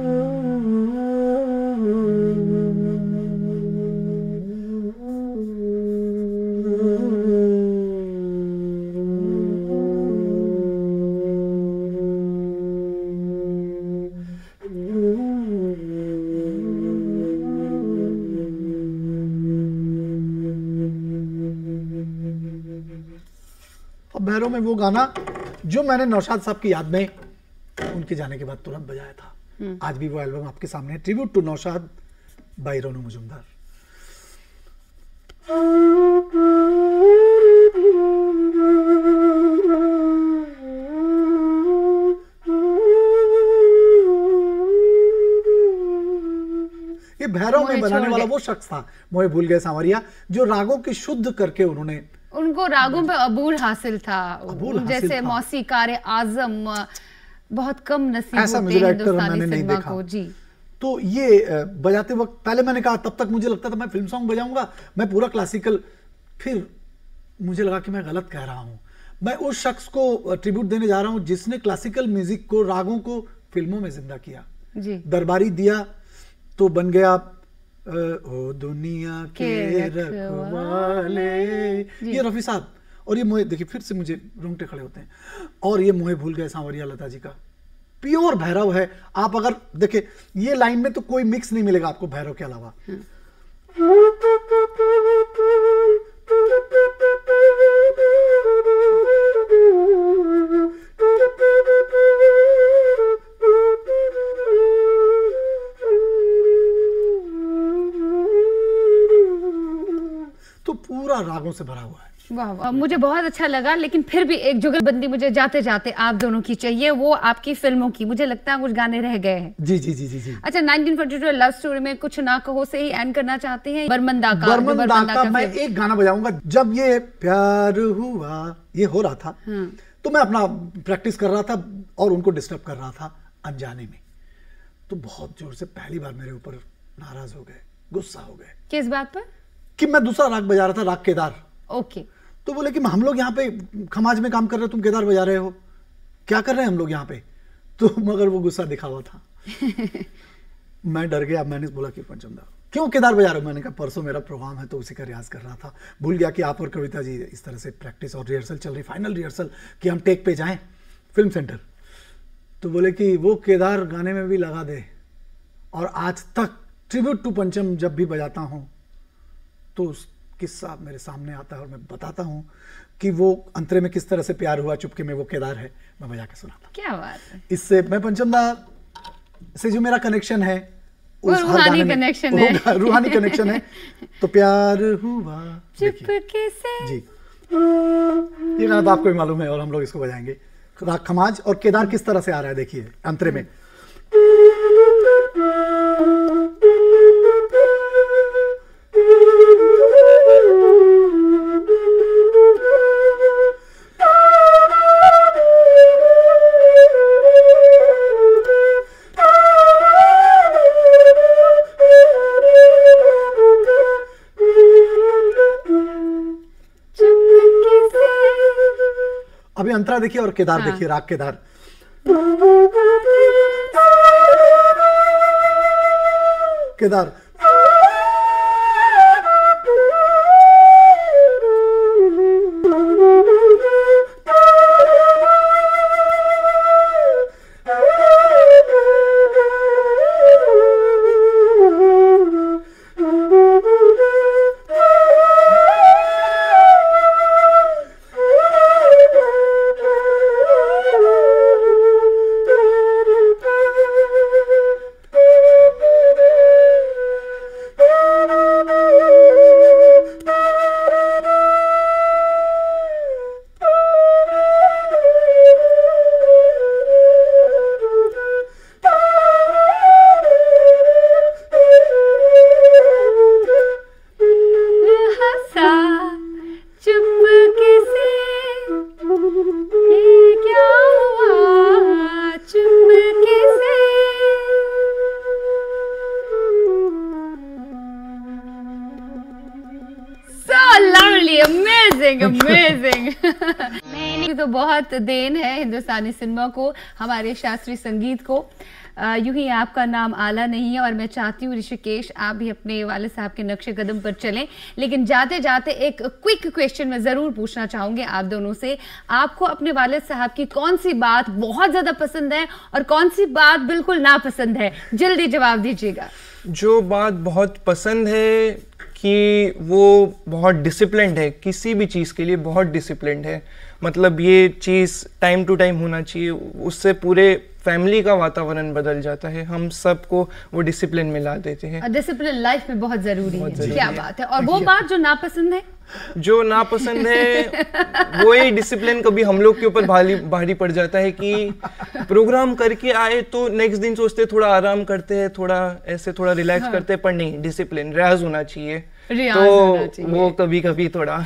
लम्हेरों में वो गाना जो मैंने नौशाद साहब की याद में उनके जाने के बाद तुरंत बजाया था हम्म। आज भी वो एल्बम आपके सामने tribute to Naushad by Ronu Majumdar ये भैरव में बनाने वाला वो शख्स था मोहे भूल गए सांवरिया जो रागों की शुद्ध करके उन्होंने उनको रागों पे अबूल हासिल था अबूल हासिल जैसे मौसीकार आजम बहुत कम नसीब ऐसा होते हिंदुस्तानी सिनेमा को जी तो ये बजाते वक्त पहले मैंने कहा तब तक मुझे लगता था मैं फिल्म सॉन्ग बजाऊंगा मैं पूरा क्लासिकल फिर मुझे लगा कि मैं गलत कह रहा हूं मैं उस शख्स को ट्रिब्यूट देने जा रहा हूं जिसने क्लासिकल म्यूजिक को रागों को फिल्मों में जिंदा किया जी दरबारी दिया तो बन गया ओ दुनिया के रखवाले ये रफी साहब और ये मोहे देखिए फिर से मुझे रोंगटे खड़े होते हैं और ये मोहे भूल गए सांवरिया लता जी का प्योर भैरव है आप अगर देखे ये लाइन में तो कोई मिक्स नहीं मिलेगा आपको भैरव के अलावा हाँ। पूरा रागों से भरा हुआ है वाह वाह मुझे बहुत अच्छा लगा लेकिन फिर भी एक जुगलबंदी मुझे जाते जाते आप दोनों की चाहिए वो आपकी फिल्मों की मुझे लगता है कुछ गाने रह गए हैं जी जी जी जी जी अच्छा 1942 लव स्टोरी में कुछ ना कहो से ही एंड करना चाहते हैं बर्मन दाका बर्मन दाका, दाका, दाका मैं एक गाना बजाऊंगा जब ये प्यार हुआ ये हो रहा था हाँ। तो मैं अपना प्रैक्टिस कर रहा था और उनको डिस्टर्ब कर रहा था अनजाने में तो बहुत जोर से पहली बार मेरे ऊपर नाराज हो गए गुस्सा हो गए किस बात पर कि मैं दूसरा राग बजा रहा था राग केदार ओके तो बोले कि हम लोग यहाँ पे खमाज में काम कर रहे हो तुम केदार बजा रहे हो क्या कर रहे हैं हम लोग यहाँ पे तो मगर वो गुस्सा दिखा हुआ था मैं डर गया मैंने बोला कि पंचमदा क्यों केदार बजा रहे हो मैंने कहा परसों मेरा प्रोग्राम है तो उसी का रियाज कर रहा था भूल गया कि आप और कविता जी इस तरह से प्रैक्टिस और रिहर्सल चल रही फाइनल रिहर्सल कि हम टेक पे जाएं फिल्म सेंटर तो बोले कि वो केदार गाने में भी लगा दे और आज तक ट्रिब्यूट टू पंचम जब भी बजाता हूँ तो उस किस्सा मेरे सामने आता है और मैं बताता हूँ कि वो अंतरे में किस तरह से प्यार हुआ चुपके में वो केदार है मैं बजा के सुनाता हूँ क्या बात है इससे मैं पंचमदा से जो मेरा कनेक्शन है रूहानी कनेक्शन है रूहानी कनेक्शन है तो प्यार हुआ चुपके से जी ये गाना तो आपको भी मालूम है और हम लोग इसको बजाएंगे राग खमाज और केदार किस तरह से आ रहा है देखिए अंतरे में अभी अंतरा देखिए और केदार हाँ। देखिए राग केदार केदार देन है हिंदुस्तानी सिनेमा को हमारे शास्त्रीय संगीत को यूं ही आपका नाम आला नहीं है और मैं चाहती हूँ ऋषिकेश आप भी अपने वाले साहब के नक्शे कदम पर चलें लेकिन जाते जाते एक क्विक क्वेश्चन मैं ज़रूर पूछना चाहूँगी आप दोनों से आपको अपने वाले साहब की कौन सी बात बहुत ज़्यादा पसंद है और कौन सी बात बिल्कुल नापसंद है जल्दी जवाब दीजिएगा जो बात बहुत पसंद है कि वो बहुत डिसिप्लिन है किसी भी चीज़ के लिए बहुत डिसिप्लिन है मतलब ये चीज़ टाइम टू टाइम होना चाहिए उससे पूरे फैमिली का वातावरण बदल जाता है हम सबको वो डिसिप्लिन में ला देते हैं डिसिप्लिन लाइफ में बहुत जरूरी बहुत है क्या बात है और वो बात जो नापसंद है जो नापसंद है वो ही डिसिप्लिन कभी हम लोग के ऊपर भारी भारी पड़ जाता है कि प्रोग्राम करके आए तो नेक्स्ट दिन सोचते थोड़ा आराम करते हैं थोड़ा ऐसे थोड़ा रिलैक्स हाँ। करते हैं पर नहीं डिसिप्लिन रियाज होना चाहिए रियाज तो वो कभी कभी थोड़ा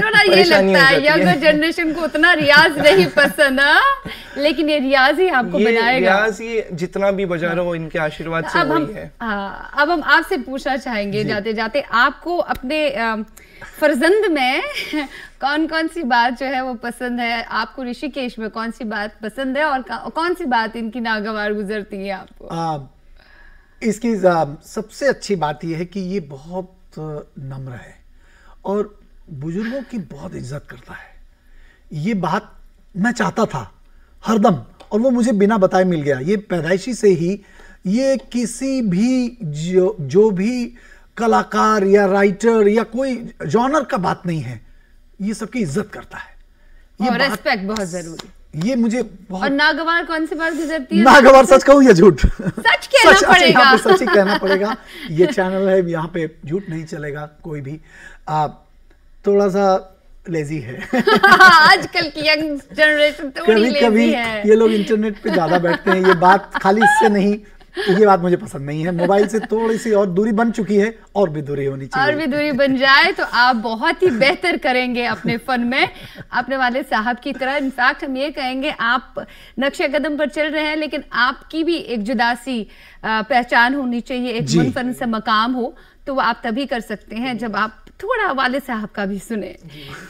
थोड़ा ये लगता है यंगर जनरेशन को उतना रियाज नहीं पसंद है हाँ, लेकिन ये रियाज ही आपको ये बनाएगा रियाज ही जितना भी बजा रहा हो हाँ। इनके आशीर्वाद से अब हम है आ, हाँ, अब हम आपसे पूछना चाहेंगे जाते जाते आपको अपने फरजंद में कौन कौन सी बात जो है वो पसंद है आपको ऋषिकेश में कौन सी बात पसंद है और कौन सी बात इनकी नागवार गुजरती है आपको इसकी सबसे अच्छी बात यह है कि ये बहुत नम्र है और बुजुर्गों की बहुत इज्जत करता है ये बात मैं चाहता था हरदम और वो मुझे बिना बताए मिल गया ये पैदाइशी से ही ये किसी भी जो जो भी कलाकार या राइटर या कोई जॉनर का बात नहीं है ये सबकी इज्जत करता है ये रेस्पेक्ट बहुत जरूरी ये मुझे और नागवार कौन सी बात गुजरती है नागवार सच कहूँ या झूठ सच कहना सच, पड़ेगा अच्छा, सच ही कहना पड़ेगा ये चैनल है यहाँ पे झूठ नहीं चलेगा कोई भी आप थोड़ा सा लेजी है आजकल की यंग जनरेशन तो कभी कभी ये लोग इंटरनेट पे ज्यादा बैठते हैं ये बात खाली इससे नहीं ये बात मुझे पसंद नहीं है मोबाइल से थोड़ी सी और दूरी बन चुकी है और भी दूरी होनी चाहिए और भी दूरी बन जाए तो आप बहुत ही बेहतर करेंगे अपने फन में अपने वाले साहब की तरह इनफैक्ट हम ये कहेंगे आप नक्शे कदम पर चल रहे हैं लेकिन आपकी भी एक जुदासी पहचान होनी चाहिए एक मुनफन से मकाम हो तो वो आप तभी कर सकते हैं जब आप थोड़ा वाले साहब का भी सुने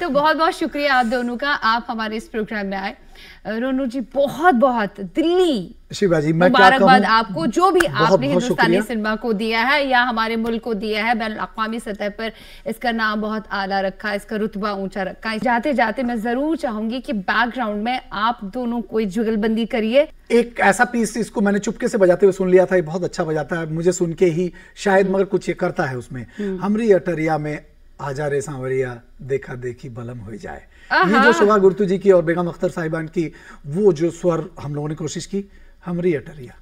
तो बहुत बहुत शुक्रिया आप दोनों का आप हमारे इस प्रोग्राम में आए रोनू जी बहुत बहुत दिल्ली शिवाजी मैं मुबारकबाद आपको जो भी बहुत, आपने बहुत हिंदुस्तानी सिनेमा को दिया है या हमारे मुल्क को दिया है बैन अवी सतह पर इसका नाम बहुत आला रखा इसका रुतबा ऊंचा रखा है जाते जाते मैं जरूर चाहूंगी कि बैकग्राउंड में आप दोनों कोई जुगलबंदी करिए एक ऐसा पीस इसको मैंने चुपके से बजाते हुए सुन लिया था ये बहुत अच्छा बजाता है मुझे सुन के ही शायद हम्म। मगर कुछ ये करता है उसमें हम्म। हमरी अटरिया में आजा रे सांवरिया देखा देखी बलम हो जाए ये जो शोभा uh-huh. गुर्तु जी की और बेगम अख्तर साहिबान की वो जो स्वर हम लोगों ने कोशिश की हम टरिया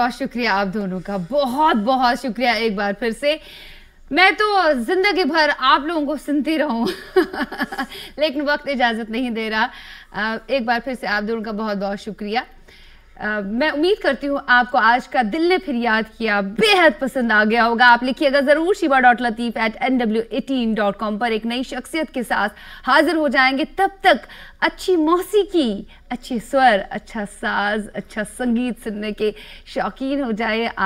बहुत शुक्रिया आप दोनों का बहुत बहुत शुक्रिया एक बार फिर से मैं तो ज़िंदगी भर आप लोगों को सुनती रहूं लेकिन वक्त इजाज़त नहीं दे रहा एक बार फिर से आप दोनों का बहुत बहुत शुक्रिया मैं उम्मीद करती हूँ आपको आज का दिल ने फिर याद किया बेहद पसंद आ गया होगा आप लिखिएगा ज़रूर Shiva dot Latif at N W eighteen dot com पर एक नई शख्सियत के साथ हाजिर हो जाएंगे तब तक अच्छी मौसीकी अच्छे स्वर अच्छा साज अच्छा संगीत सुनने के शौकीन हो जाए